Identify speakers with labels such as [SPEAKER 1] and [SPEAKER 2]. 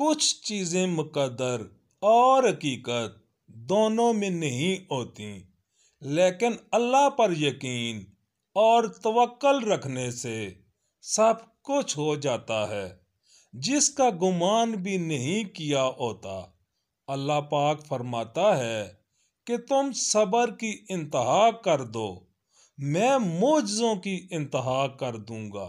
[SPEAKER 1] कुछ चीज़ें मुकदर और हकीकत दोनों में नहीं होती लेकिन अल्लाह पर यकीन और तवक्ल रखने से सब कुछ हो जाता है जिसका गुमान भी नहीं किया होता अल्लाह पाक फरमाता है कि तुम सब्र की इंतहा कर दो मैं मोजों की इंतहा कर दूंगा